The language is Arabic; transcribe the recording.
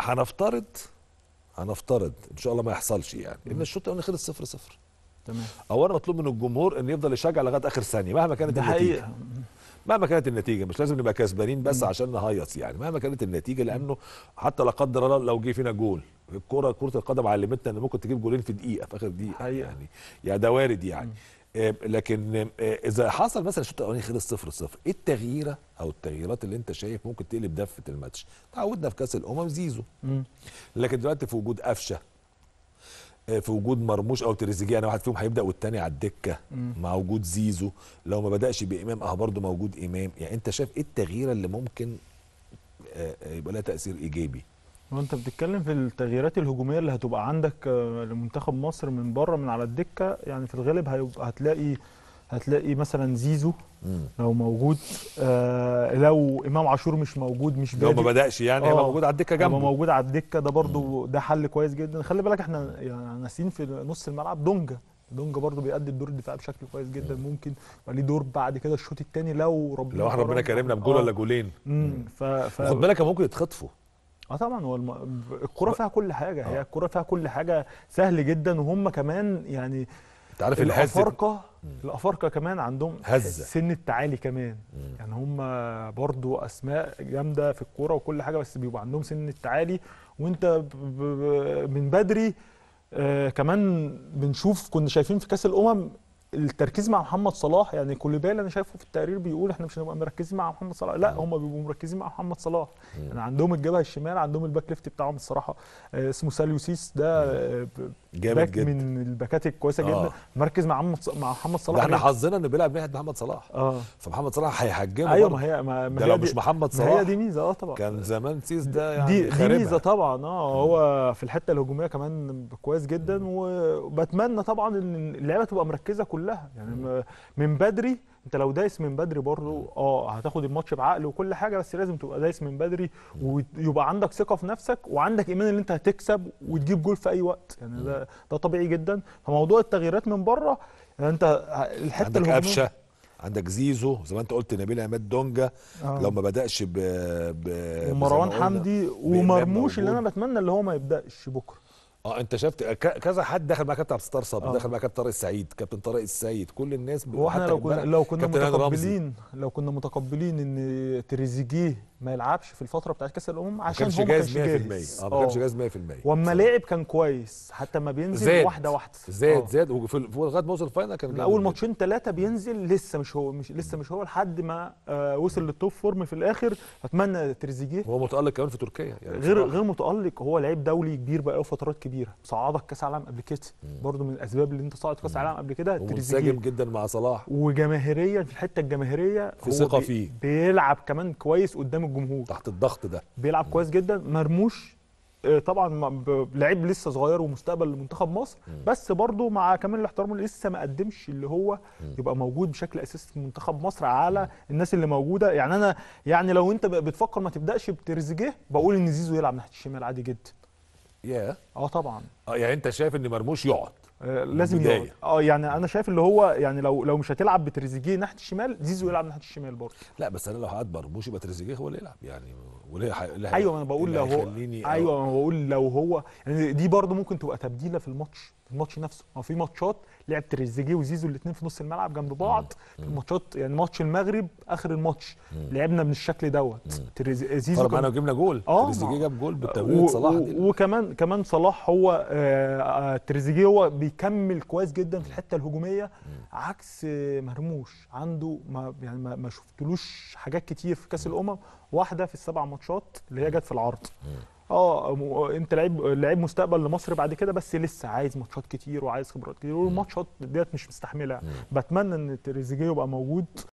هنفترض هنفترض ان شاء الله ما يحصلش يعني ان الشوط الاولاني خلص 0 0 تمام اولا مطلوب من الجمهور ان يفضل يشجع لغايه اخر ثانيه مهما كانت النتيجه حقيقة. مهما كانت النتيجه مش لازم نبقى كسبانين بس مم. عشان نهيص يعني مهما كانت النتيجه لانه حتى لا قدر الله لو جه فينا جول الكره كره القدم علمتنا ان ممكن تجيب جولين في دقيقه في اخر دقيقه حقيقة. يعني يا ده وارد يعني مم. آه، لكن آه، اذا حصل مثلا الشوط الاولاني خلص 0 0 ايه التغييره او التغييرات اللي انت شايف ممكن تقلب دفه الماتش تعودنا في كاس الامم زيزو لكن دلوقتي في وجود قفشه آه، في وجود مرموش او تريزيجيه انا يعني واحد فيهم هيبدا والتاني على الدكه مع وجود زيزو لو ما بداش بامام اه برضه موجود امام يعني انت شايف ايه التغييره اللي ممكن يبقى لها تاثير ايجابي وانت بتتكلم في التغييرات الهجوميه اللي هتبقى عندك آه، لمنتخب مصر من بره من على الدكه يعني في الغالب هتلاقي هتلاقي مثلا زيزو لو موجود آه لو امام عاشور مش موجود مش بادئ لو ما بداش يعني آه موجود على الدكه جنبه هيبقى موجود على الدكه ده برده ده حل كويس جدا خلي بالك احنا يعني ناسيين في نص الملعب دونجا دونجا برضه بيأدي الدور الدفاعي بشكل كويس جدا مم. ممكن يبقى ليه دور بعد كده الشوط الثاني لو ربنا لو احنا ربنا كرمنا بجول آه. ولا جولين امم ف, ف... خد بالك ممكن يتخطفوا اه طبعا هو والم... الكوره فيها كل حاجه هي آه. الكوره فيها كل حاجه سهل جدا وهم كمان يعني انت عارف الافارقه الافارقه كمان عندهم هزة. سن التعالي كمان مم. يعني هم برضو اسماء جامده في الكوره وكل حاجه بس بيبقى عندهم سن التعالي وانت ب... ب... من بدري آه كمان بنشوف كنا شايفين في كاس الامم التركيز مع محمد صلاح يعني كل اللي انا شايفه في التقرير بيقول احنا مش هنبقى مركزين مع محمد صلاح لا هم بيبقوا مركزين مع محمد صلاح يعني عندهم الجبهه الشمال عندهم الباك ليفت بتاعهم الصراحه آه، اسمه ساليو سيس ده آه، جامد جدا من الباكات الكويسه جدا آه. مركز مع مع محمد صلاح ده احنا حظنا انه بيلعب ناحيه محمد صلاح اه فمحمد صلاح هيحجمه ايوه ما هي ما ده لو مش محمد صلاح هي دي ميزه اه طبعا كان زمان سيس ده يعني دي, دي ميزه طبعا اه هو في الحته الهجوميه كمان كويس جدا وبتمنى طبعا ان اللعيبه تبقى مركزه كلها كلها يعني من بدري انت لو دايس من بدري برضو اه هتاخد الماتش بعقل وكل حاجه بس لازم تبقى دايس من بدري ويبقى عندك ثقه في نفسك وعندك ايمان ان انت هتكسب وتجيب جول في اي وقت يعني ده ده طبيعي جدا فموضوع التغييرات من بره يعني انت الحته عندك قفشه عندك زيزو زي ما انت قلت نبيل عماد دونجا آه. لو ما بداش ب, ب... ومروان حمدي ومرموش اللي انا بتمنى اللي هو ما يبداش بكره اه انت شفت آه، كذا حد دخل مع كابتن عبد الستار صبري آه. دخل مع كابتن طارق السعيد كابتن طارق السيد كل الناس واحنا لو كنا لو كنا متقبلين لو كنا متقبلين ان تريزيجيه ما يلعبش في الفتره بتاعت كاس الامم عشان هو ما كانش جاهز 100% اه ما اه. كانش جاهز 100% واما لعب كان كويس حتى ما بينزل زاد. واحده واحده زاد اه. زاد وفي لغايه ما وصل الفاينل كان اول ماتشين ثلاثه بينزل لسه مش هو مش لسه مش هو لحد ما آه وصل للتوب فورم في الاخر اتمنى تريزيجيه هو متالق كمان في تركيا يعني غير صراحة. غير متالق هو لعيب دولي كبير بقى فترات كبيره صعدك كاس عالم قبل كده برضه من الاسباب اللي انت صعدت كاس عالم قبل كده تريزيجيه جدا مع صلاح وجماهيريا في الحته الجماهيريه في ثقه فيه بيلعب كمان كويس قدام الجمهور تحت الضغط ده بيلعب كويس جدا مرموش آه، طبعا لعيب لسه صغير ومستقبل لمنتخب مصر بس برضه مع كامل الاحترام لسه ما قدمش اللي هو يبقى موجود بشكل اساسي في منتخب مصر على الناس اللي موجوده يعني انا يعني لو انت بتفكر ما تبداش بترزجيه بقول ان زيزو يلعب ناحيه الشمال عادي جدا ياه yeah. اه طبعا اه يعني انت شايف ان مرموش يقعد آه، لازم يقعد اه يعني انا شايف اللي هو يعني لو لو مش هتلعب بتريزيجيه ناحيه الشمال زيزو يلعب ناحيه الشمال برضه لا بس انا لو هقعد مرموش يبقى تريزيجيه هو اللي يلعب يعني وليه ح... أيوة،, ايوه ما انا بقول لو هو ايوه ما بقول لو هو يعني دي برده ممكن تبقى تبديله في الماتش في الماتش نفسه هو في ماتشات لعب تريزيجيه وزيزو الاثنين في نص الملعب جنب بعض في الماتشات يعني ماتش المغرب اخر الماتش لعبنا من الشكل دوت زيزو طبعا لو جبنا جول آه تريزيجيه جاب جول بالتمرير صلاح و... وكمان كمان صلاح هو آه،, آه تريزيجيه هو بيكمل كويس جدا في الحته الهجوميه عكس مرموش عنده ما يعني ما شفتلوش حاجات كتير في كاس الامم واحده في السبع ماتشات ماتشات اللي هي جت في العرض اه انت لعيب لعيب مستقبل لمصر بعد كده بس لسه عايز ماتشات كتير وعايز خبرات كتير والماتشات ديت مش مستحمله بتمنى ان تريزيجيه يبقى موجود